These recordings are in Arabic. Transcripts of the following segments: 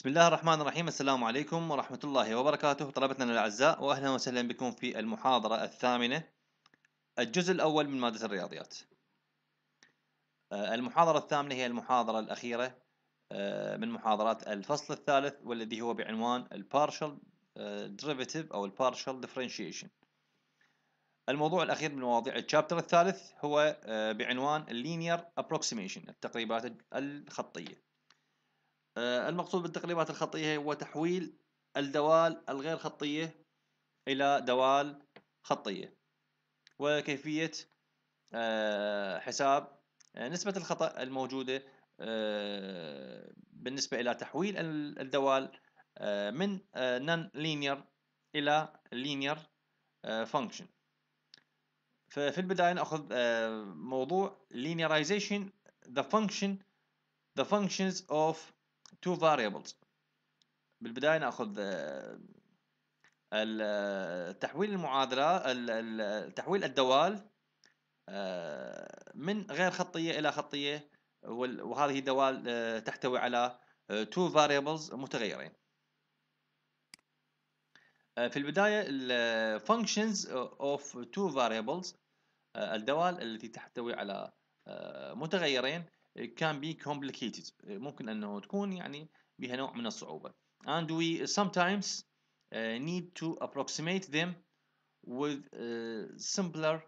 بسم الله الرحمن الرحيم السلام عليكم ورحمة الله وبركاته طلبتنا الأعزاء وأهلا وسهلا بكم في المحاضرة الثامنة الجزء الأول من مادة الرياضيات آه، المحاضرة الثامنة هي المحاضرة الأخيرة آه، من محاضرات الفصل الثالث والذي هو بعنوان البارشل آه، derivative أو البارشل differentiation الموضوع الأخير من مواضيع الشابتر الثالث هو بعنوان linear approximation التقريبات الخطية آه، المقصود بالتقليبات الخطية هو تحويل الدوال الغير خطية إلى دوال خطية وكيفية آه، حساب آه، نسبة الخطأ الموجودة بالنسبة إلى تحويل الدوال من non linear إلى linear function ففي البداية نأخذ موضوع linearization the function the functions of تو فاريبلز بالبداية نأخذ آه، التحويل آه، المعادلة تحويل الدوال آه، من غير خطية إلى خطية وهذه الدوال تحتوي على تو فاريبلز متغيرين في البداية الفانكشنز اوف تو فاريبلز الدوال التي تحتوي على متغيرين can be complicated ممكن أنه تكون يعني بها نوع من الصعوبة and we sometimes need to approximate them with simpler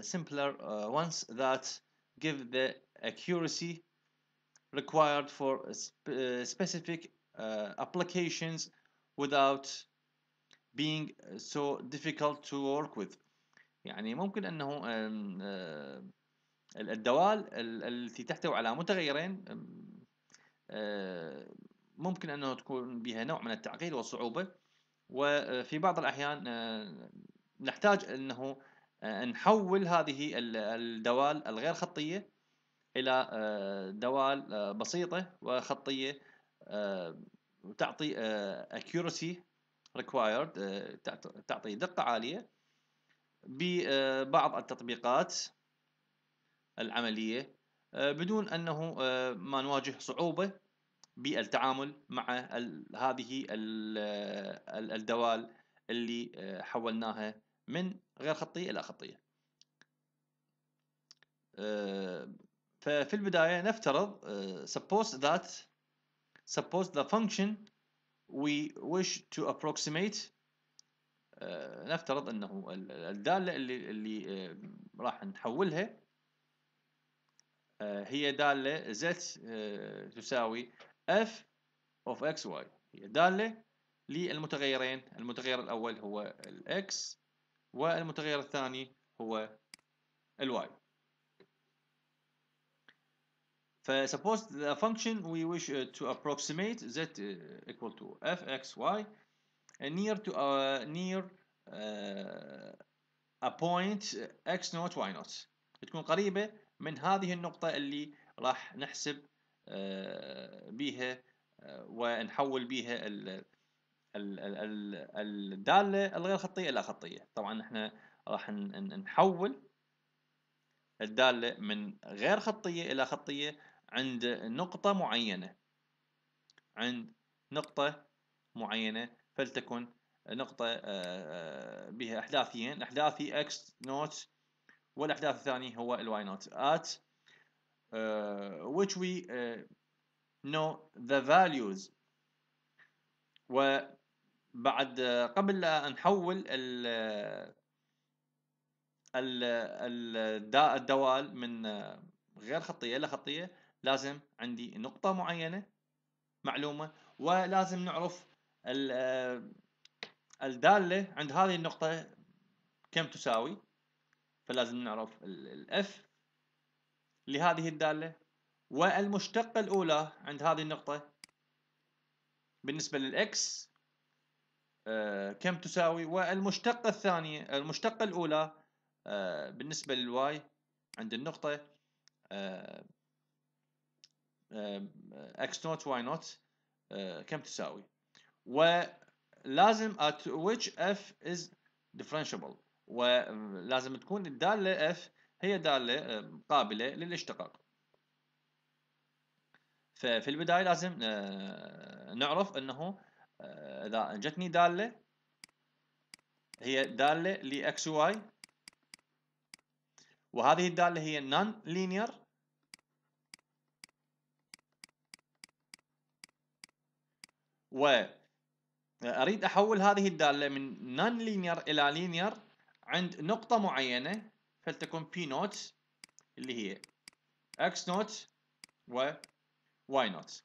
simpler ones that give the accuracy required for specific applications without being so difficult to work with يعني ممكن أنه الدوال التي تحتوي على متغيرين آه، ممكن أنه تكون بها نوع من التعقيد والصعوبة وفي آه، بعض الأحيان آه، نحتاج أنه نحول هذه الدوال الغير خطية إلى دوال بسيطة وخطية تعطي accuracy required تعطي دقة عالية ببعض التطبيقات العملية آه، بدون أنه آه، ما نواجه صعوبة بالتعامل مع هذه آه، الدوال اللي حولناها من غير خطية إلى خطية ففي البداية نفترض suppose that suppose the function we wish to approximate نفترض انه الدالة اللي اللي راح نحولها هي دالة Z تساوي F of x y هي دالة للمتغيرين المتغير الأول هو x والمتغير الثاني هو y ف suppose the function we wish to approximate z equal to f x y near to uh, near uh, a point x not y not تكون قريبة من هذه النقطة اللي راح نحسب آه، بها آه، ونحول بها الدالة الغير خطية إلى خطية طبعا احنا راح نحول الدالة من غير خطية إلى خطية عند نقطة معينة عند نقطة معينة فلتكن نقطة آه، بها أحداثيين أحداثي x نوت والاحداث الثاني هو الواي نوت at آه، which we آه، know the values وبعد آه، قبل لا نحول ال الدوال من غير خطيه الى خطيه لازم عندي نقطه معينه معلومه ولازم نعرف الداله عند هذه النقطه كم تساوي فلازم نعرف الاف لهذه الدالة والمشتقة الأولى عند هذه النقطة بالنسبة للإكس آه، كم تساوي والمشتقة الثانية المشتقة الأولى آه، بالنسبة للواي عند النقطة اكس نوت واي نوت كم تساوي ولازم at which f is differentiable ولازم تكون الدالة F هي دالة آه، قابلة للاشتقاق ففي البداية لازم آه، نعرف أنه آه، إذا جتني دالة هي دالة و Y وهذه الدالة هي نون لينير وأريد أحول هذه الدالة من نون لينير إلى لينير عند نقطة معينة فلتكن P نوت اللي هي X نوت و Y نوت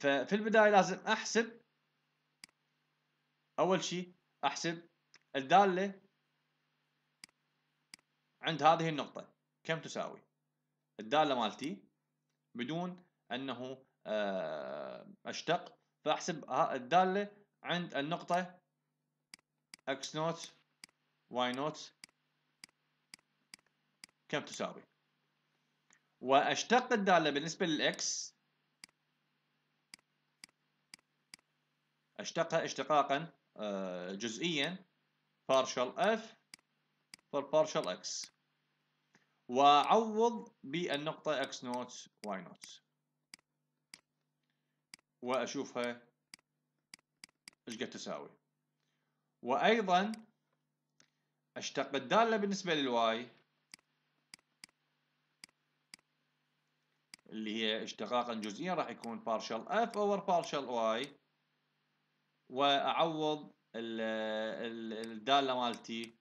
ففي البداية لازم أحسب أول شيء أحسب الدالة عند هذه النقطة كم تساوي الدالة مالتي بدون أنه آه، أشتق فأحسب الدالة عند النقطة X نوت واي نوت كم تساوي واشتق الدالة بالنسبة للإكس اشتقها اشتقاقا آه، جزئيا partial f for partial x وعوض بالنقطة x نوت y نوت وأشوفها ايش قد تساوي وأيضا اشتق الدالة بالنسبة للواي اللي هي اشتقاقا جزئيا راح يكون partial f over partial y واعوض الدالة مالتي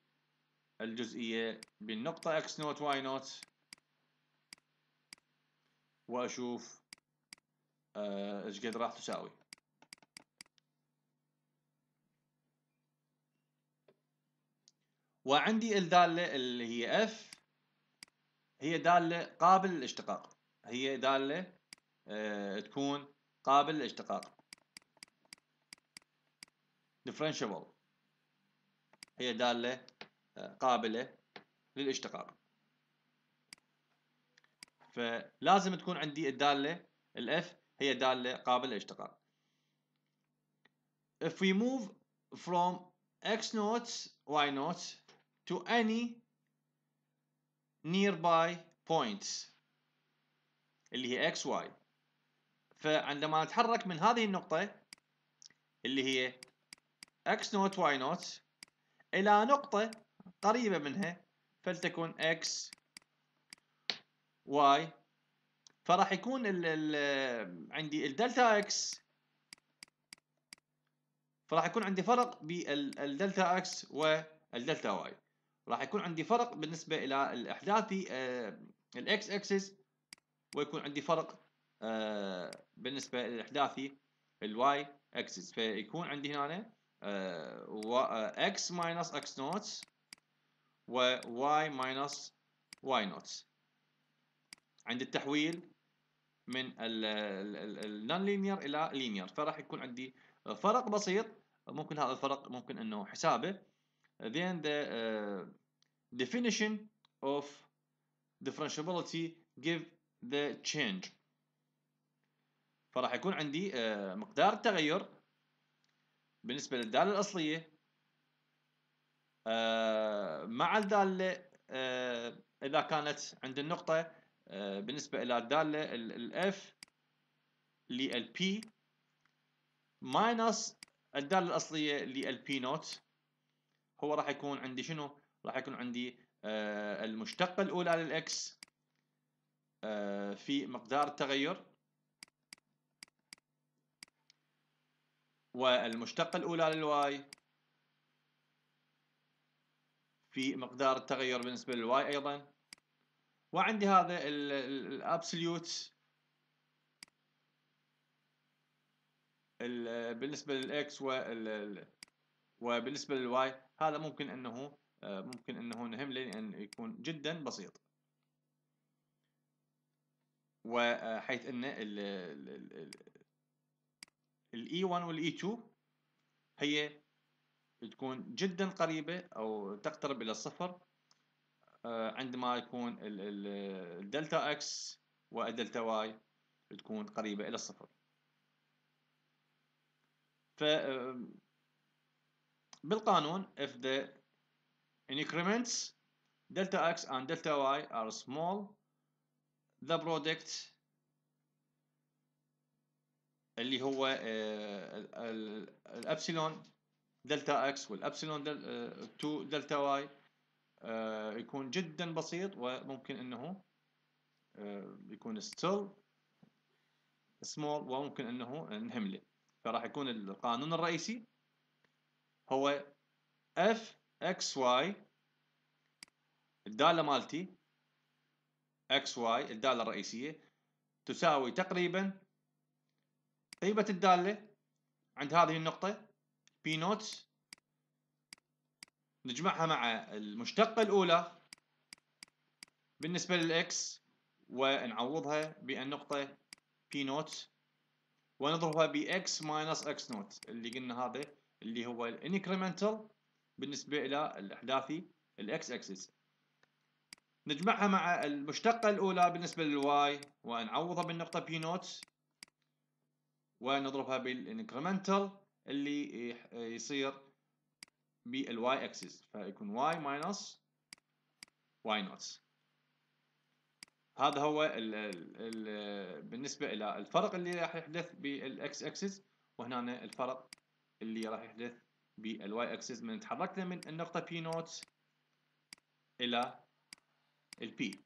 الجزئية بالنقطة x نوت y نوت واشوف آه، ايش قد راح تساوي وعندي الدالة اللي هي اف هي دالة قابل للاشتقاق هي دالة آه، تكون قابل للاشتقاق differentiable هي دالة آه، قابلة للاشتقاق فلازم تكون عندي الدالة ال F هي دالة قابلة للاشتقاق if we move from x notes y notes to any nearby points اللي هي x y فعندما نتحرك من هذه النقطة اللي هي x نوت y نوت إلى نقطة قريبة منها فلتكون x y فراح يكون الـ الـ عندي الدلتا x فراح يكون عندي فرق بالدلتا x والدلتا y راح يكون عندي فرق بالنسبه الى الاحداثي آه، الاكس اكسس ويكون عندي فرق آه، بالنسبه للاحداثي الواي اكسس فيكون عندي هنا آه، اكس ماينس اكس نوتس وواي ماينس واي نوتس عند التحويل من النون لينير الى لينير فراح يكون عندي فرق بسيط ممكن هذا الفرق ممكن انه حسابه then the uh, definition of differentiability give the change فراح يكون عندي uh, مقدار التغير بالنسبة للدالة الأصلية uh, مع الدالة uh, إذا كانت عند النقطة بالنسبة إلى الدالة ال F لل P minus الدالة الأصلية لل P نوت هو راح يكون عندي شنو راح يكون عندي آه المشتقة الأولى للإكس آه في مقدار التغير والمشتقة الأولى للواي في مقدار التغير بالنسبة للواي أيضا وعندي هذا الابسوليوت بالنسبة للإكس وال وبالنسبة للواي هذا ممكن أنه آه، ممكن أنه نهم لأن يكون جدا بسيط وحيث أن الاي 1 والاي 2 هي تكون جدا قريبة أو تقترب إلى الصفر آه، عندما يكون الدلتا اكس والدلتا واي تكون قريبة إلى الصفر ف آه، بالقانون if the increments delta x and delta y are small the product اللي هو آه، الابسلون دلتا اكس والابسلون 2 دلتا واي يكون جدا بسيط وممكن انه آه، يكون ستيل سمول وممكن انه نهمله فراح يكون القانون الرئيسي هو اف اكس واي الداله مالتي اكس واي الداله الرئيسيه تساوي تقريبا قيمه الداله عند هذه النقطه بي نوتس نجمعها مع المشتقه الاولى بالنسبه للاكس ونعوضها بالنقطه بي نوت ونضربها باكس ماينس اكس نوت اللي قلنا هذا اللي هو الانكريمنتال بالنسبة إلى الأحداثي الأكس أكسس نجمعها مع المشتقة الأولى بالنسبة للواي ونعوضها بالنقطة بي نوت ونضربها بالانكريمنتال اللي يصير بالواي أكسس فيكون واي ماينس واي نوت هذا هو الـ الـ بالنسبة إلى الفرق اللي راح يحدث بالإكس أكسس وهنا الفرق اللي راح يحدث بالواي اكسس من تحركنا من النقطة بي نوت إلى البي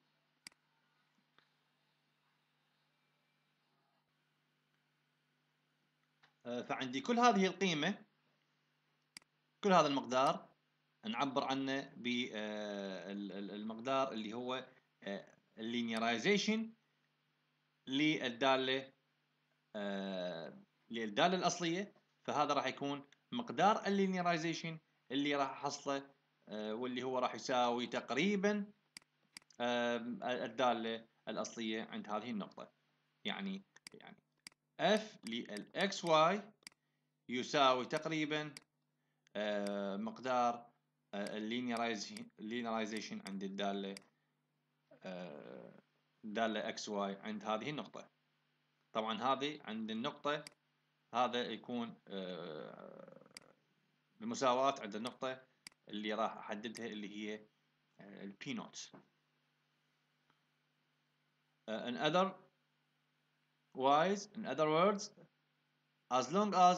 آه، فعندي كل هذه القيمة كل هذا المقدار نعبر عنه بالمقدار آه، اللي هو اللينيرايزيشن آه، للدالة للدالة الأصلية فهذا راح يكون مقدار اللينيرايزيشن اللي راح احصله آه، واللي هو راح يساوي تقريبا آه، الداله الاصليه عند هذه النقطه يعني يعني اف للاكس واي يساوي تقريبا آه، مقدار اللينيرايزيشن عند الداله داله اكس واي عند هذه النقطه طبعا هذه عند النقطه هذا يكون بمساواة عند النقطة اللي راح أحددها اللي هي البي نوت in other wise in other words as long as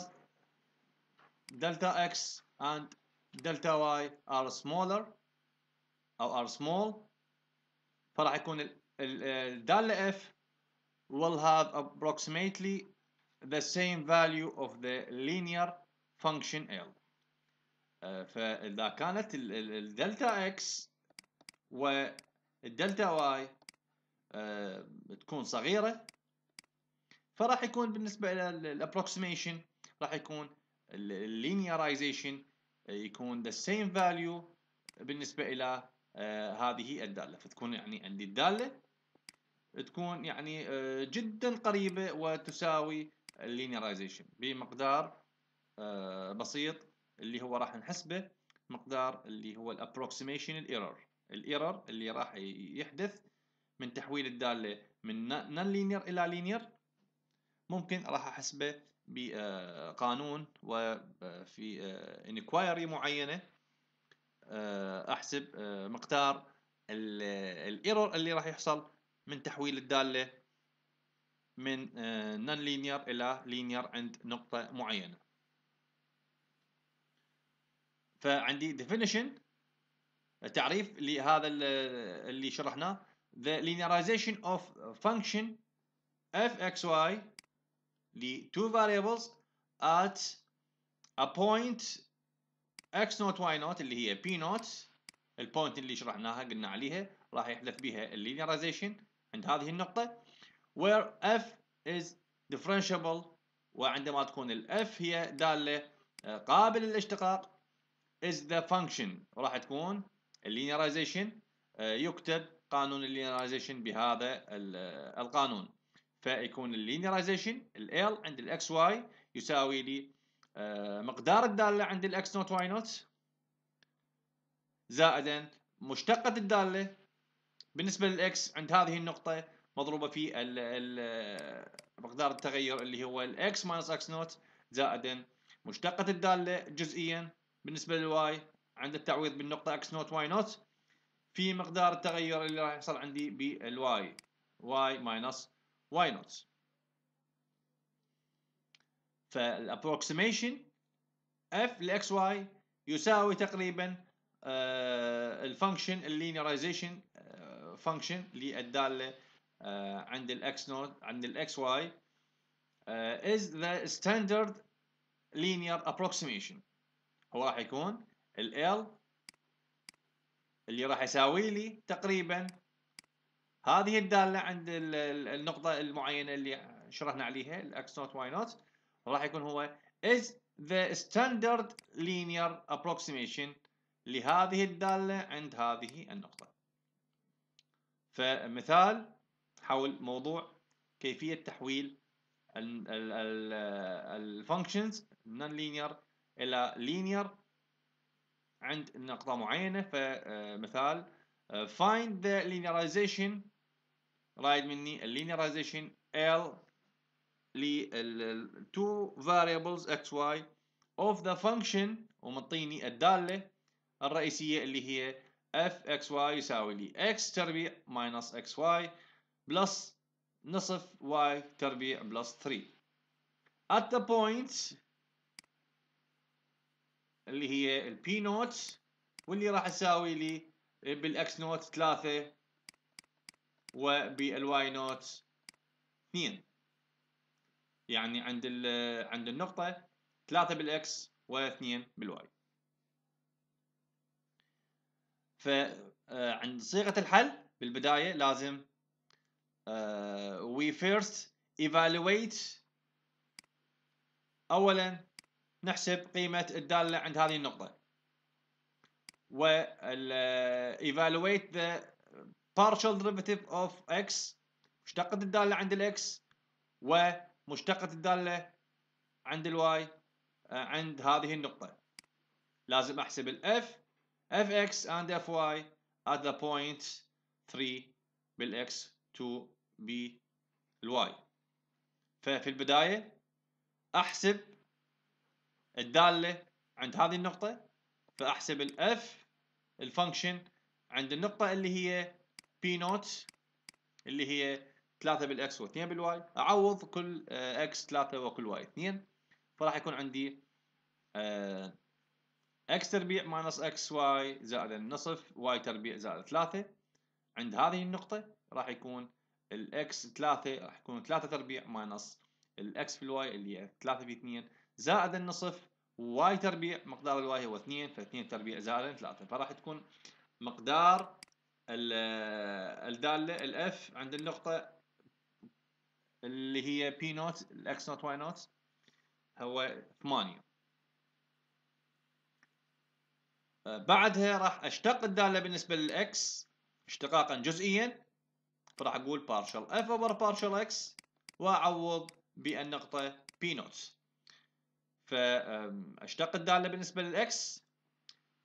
delta x and delta y are smaller أو are small فراح يكون الدالة f will have approximately the same value of the linear function L uh, فإذا كانت الدلتا X والدلتا Y uh, تكون صغيرة فراح يكون بالنسبة إلى الابروكسيميشن راح يكون اللينيرايزيشن uh، يكون the same value بالنسبة إلى هذه الدالة فتكون يعني عندي الدالة تكون يعني جدا قريبة وتساوي اللينيرايزيشن بمقدار آه، بسيط اللي هو راح نحسبه مقدار اللي هو الابروكسيميشن الايرور الايرور اللي راح يحدث من تحويل الداله من نون لينير الى لينير ممكن راح احسبه بقانون آه، وفي آه، انكوايري معينه احسب مقدار الايرور اللي راح يحصل من تحويل الداله من نون آه، لينير إلى لينير عند نقطة معينة فعندي definition تعريف لهذا اللي شرحناه the linearization of function fxy ل two variables at a point x نوت y نوت اللي هي p نوت البوينت اللي شرحناها قلنا عليها راح يحدث بها اللينيرايزيشن عند هذه النقطة where f is differentiable وعندما تكون الاف هي داله آه، قابل للاشتقاق is the function راح تكون linearization آه، يكتب قانون linearization بهذا آه، القانون فيكون linearization ال عند ال XY يساوي لي مقدار الداله عند X not Y not زائدا مشتقه الداله بالنسبه X عند هذه النقطه مضروبه في ال ال مقدار التغير اللي هو الاكس ماينس اكس نوت زائدا مشتقة الدالة جزئيا بالنسبة للواي عند التعويض بالنقطة اكس نوت واي نوت في مقدار التغير اللي راح يحصل عندي بالواي واي ماينس واي نوت فالابروكسيميشن اف لاكس واي يساوي تقريبا الفانكشن اللينيرايزيشن فانكشن للدالة آه، عند الاكس نود عند الاكس آه، واي is the standard linear approximation هو راح يكون ال L اللي راح يساوي لي تقريبا هذه الدالة عند النقطة المعينة اللي شرحنا عليها الاكس نوت واي نوت راح يكون هو is the standard linear approximation لهذه الدالة عند هذه النقطة فمثال حول موضوع كيفية تحويل functions non linear إلى linear عند نقطة معينة فمثال find the linearization رايد مني linearization L لل two variables x y of the function ومطيني الدالة الرئيسية اللي هي f x y يساوي لي x تربيع minus x y بلس نصف y تربيع بلس 3 at the point اللي هي p نوت واللي راح اساوي لي x نوت 3 y نوت 2 يعني عند عند النقطة 3 x و2 y فعند آه، صيغة الحل بالبداية لازم uh, we first evaluate اولا نحسب قيمة الدالة عند هذه النقطة و آه، evaluate the partial derivative of x مشتقة الدالة عند الاكس ومشتقة الدالة عند الواي آه، عند هذه النقطة لازم احسب الاف f and fy at the point 3 بالx to بالواي ففي البداية أحسب الدالة عند هذه النقطة فأحسب الأف الفانكشن عند النقطة اللي هي بي نوت اللي هي 3 بالاكس و2 بالواي اعوض كل اكس آه، 3 وكل واي 2 فراح يكون عندي اكس آه، تربيع ماينس اكس واي زائد النصف واي تربيع زائد 3 عند هذه النقطة راح يكون الاكس 3 راح يكون 3 تربيع ماينص الاكس في الواي اللي هي 3 في 2 زائد النصف واي تربيع مقدار الواي هو 2 ف2 تربيع زائد 3 فراح تكون مقدار آه، الداله الاف عند النقطه اللي هي بي نوت الاكس نوت واي نوت هو 8 آه، بعدها راح اشتق الداله بالنسبه للاكس اشتقاقا جزئيا فراح اقول partial f over partial x واعوض بالنقطه نوتس فاشتق الداله بالنسبه للاكس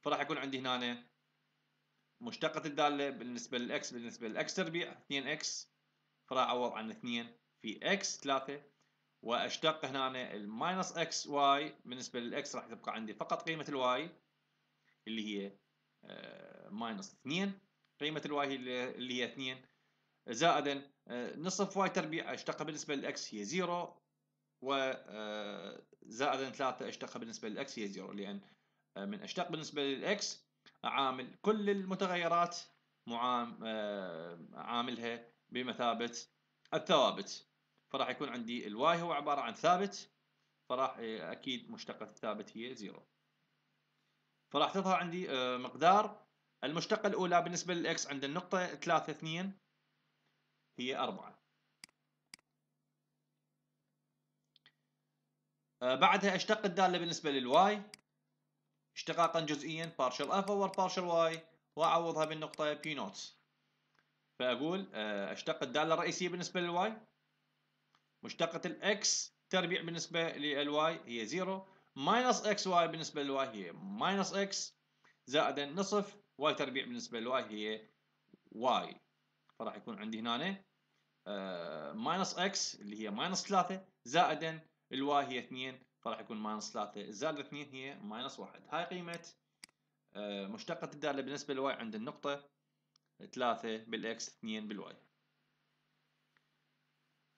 فراح يكون عندي هنا مشتقة الدالة بالنسبة للإكس بالنسبة للإكس تربيع 2 x فراح أعوض عن 2 في x 3 وأشتق هنا الماينس إكس واي بالنسبة للإكس راح تبقى عندي فقط قيمة الواي اللي هي ماينس أه، 2 قيمة الواي اللي هي 2 زائدا آه، نصف واي تربيع اشتقى بالنسبة للإكس هي زيرو آه، زائدا ثلاثة اشتقى بالنسبة للإكس هي زيرو لأن آه، من اشتق بالنسبة للإكس أعامل كل المتغيرات معام عاملها بمثابة الثوابت فراح يكون عندي الواي هو عبارة عن ثابت فراح أكيد مشتقة الثابت هي زيرو فراح تظهر عندي مقدار المشتقة الأولى بالنسبة للإكس عند النقطة 3 2 هي أربعة أه، بعدها اشتق الدالة بالنسبة للواي اشتقاقا جزئيا partial f over partial y وأعوضها بالنقطة p نوت فأقول أه، اشتق الدالة الرئيسية بالنسبة للواي مشتقة الاكس تربيع بالنسبة للواي هي 0 minus اكس واي بالنسبة للواي هي minus اكس زائدا نصف y تربيع بالنسبة للواي هي واي فراح يكون عندي هنا آه، ماينس اكس اللي هي ماينس 3 زائدا الواي هي 2 فراح يكون ماينس 3 زائد 2 هي ماينس 1 هاي قيمة آه، مشتقة الدالة بالنسبة للواي عند النقطة 3 بالاكس 2 بالواي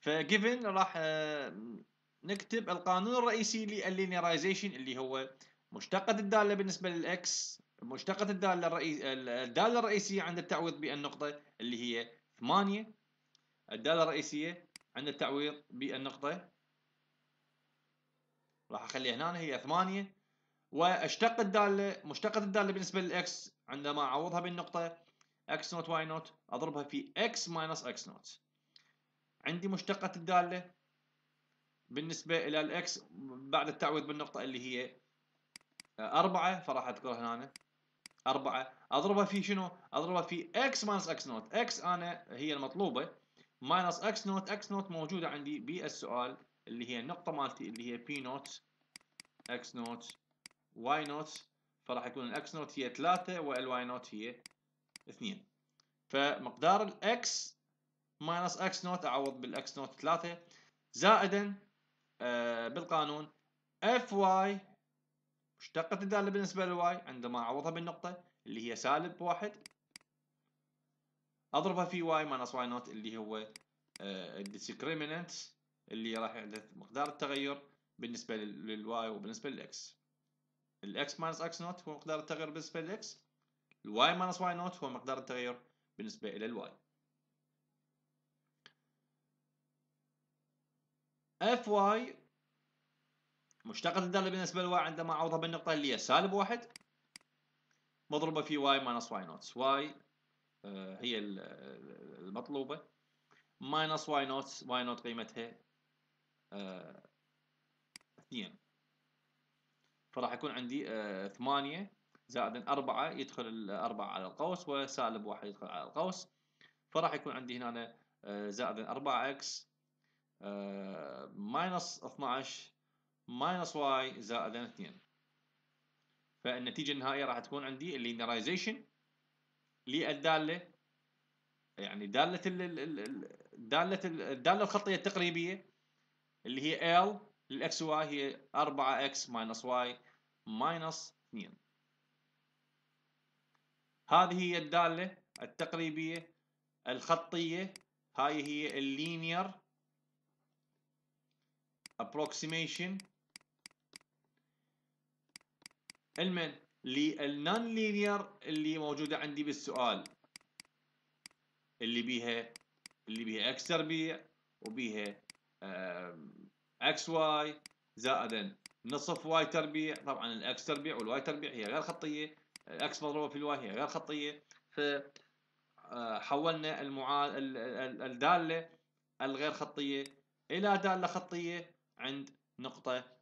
فجيفن راح آه، نكتب القانون الرئيسي لللينيرايزيشن اللي هو مشتقة الدالة بالنسبة للاكس مشتقة الدالة الرئيسية الدالة الرئيسية عند التعويض بالنقطة اللي هي 8 الدالة الرئيسية عند التعويض بالنقطة راح اخليها هنا هي 8 واشتق الدالة مشتقة الدالة بالنسبة للاكس عندما اعوضها بالنقطة اكس نوت واي نوت اضربها في اكس ماينس اكس نوت عندي مشتقة الدالة بالنسبة الى الاكس بعد التعويض بالنقطة اللي هي أربعة فراح اذكرها هنا أربعة اضربها في شنو؟ اضربها في اكس ماينس اكس نوت اكس انا هي المطلوبة ماينس اكس نوت اكس نوت موجوده عندي بالسؤال اللي هي النقطه مالتي اللي هي بي نوت اكس نوت واي نوت فراح يكون الاكس نوت هي 3 والواي نوت هي 2 فمقدار الاكس ماينس اكس نوت اعوض بالاكس نوت 3 زائدا آه بالقانون اف واي مشتقة الدالة بالنسبة للواي عندما اعوضها بالنقطة اللي هي سالب واحد اضربها في واي ماينس واي نوت اللي هو آه، الديسكريمنت اللي راح يحدث مقدار التغير بالنسبه للواي وبالنسبه للاكس الاكس ماينس اكس نوت هو مقدار التغير بالنسبه للاكس الواي ماينس واي نوت هو مقدار التغير بالنسبه الى الواي اف واي مشتقة الدالة بالنسبة للواي عندما أعوضها بالنقطة اللي هي سالب واحد مضروبة في واي ماينس واي نوت واي آه، هي المطلوبة ماينس واي نوت واي نوت قيمتها آه، اثنين فراح يكون عندي آه، ثمانية زائد أربعة يدخل الأربعة على القوس وسالب واحد يدخل على القوس فراح يكون عندي هنا زائد أربعة إكس ماينس 12 ماينس واي زائد اثنين فالنتيجة النهائية راح تكون عندي اللينيرايزيشن للداله يعني داله داله الداله الخطيه التقريبيه اللي هي L للاكس واي هي 4x ماينس y ماينس 2 هذه هي الداله التقريبيه الخطيه هاي هي اللينير approximation المن للنون لينير اللي موجوده عندي بالسؤال اللي بيها اللي بيها اكس تربيع وبيها اكس واي زائدا نصف واي تربيع طبعا الاكس تربيع والواي تربيع هي غير خطيه الاكس مضروبه في الواي هي غير خطيه ف آه، حولنا الداله الغير خطيه الى داله خطيه عند نقطه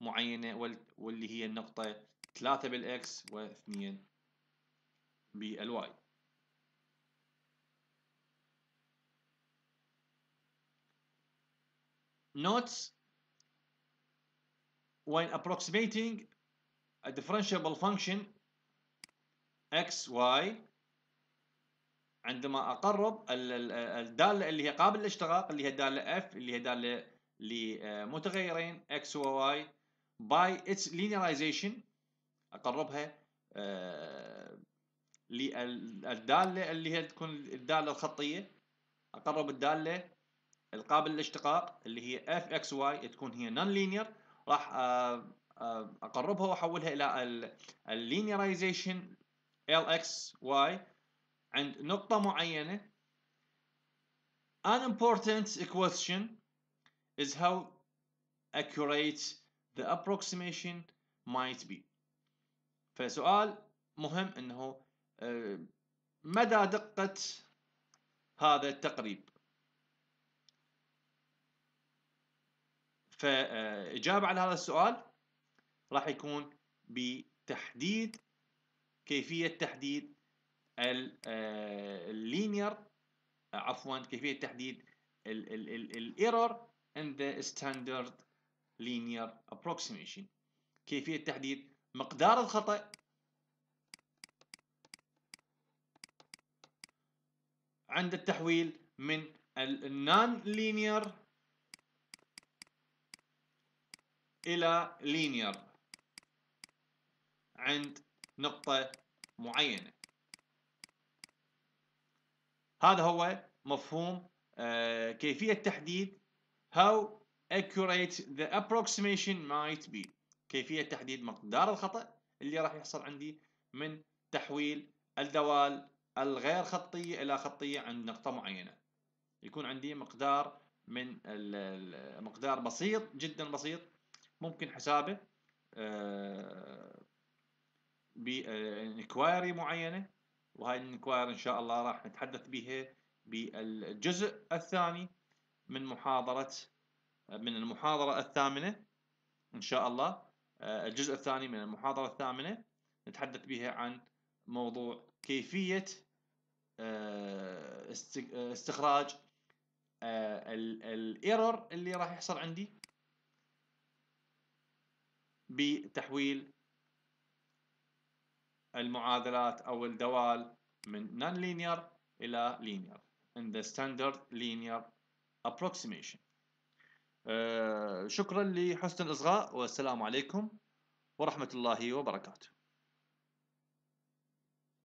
معينه واللي هي النقطه 3 بالاكس و2 بالواي notes when approximating a differentiable function x y عندما اقرب الداله اللي هي قابل للاشتقاق اللي هي الداله f اللي هي داله لمتغيرين x و y by its linearization اقربها آه، للداله اللي هي تكون الداله الخطيه اقرب الداله القابل للاشتقاق اللي هي اف اكس واي تكون هي نون لينير راح آه، آه، اقربها واحولها الى اللينيرايزيشن ال اكس واي عند نقطه معينه An important question is how accurate the approximation might be. فسؤال مهم انه آه، مدى دقة هذا التقريب فإجابة على هذا السؤال راح يكون بتحديد كيفية تحديد آه، اللينير آه، عفوا كيفية تحديد الايرور in the standard linear approximation كيفية تحديد مقدار الخطأ عند التحويل من النان لينير إلى لينير عند نقطة معينة هذا هو مفهوم آه، كيفية تحديد how accurate the approximation might be كيفية تحديد مقدار الخطأ اللي راح يحصل عندي من تحويل الدوال الغير خطية إلى خطية عند نقطة معينة يكون عندي مقدار من مقدار بسيط جدا بسيط ممكن حسابه آه، بانكوايري آه، معينة وهاي الانكواري إن شاء الله راح نتحدث بها بالجزء الثاني من محاضرة من المحاضرة الثامنة إن شاء الله آه، الجزء الثاني من المحاضرة الثامنة نتحدث بها عن موضوع كيفية آه، آه، استخراج الايرور اللي راح يحصل عندي بتحويل المعادلات او الدوال من non linear الى linear in the standard linear approximation آه، شكرا لحسن الإصغاء والسلام عليكم ورحمة الله وبركاته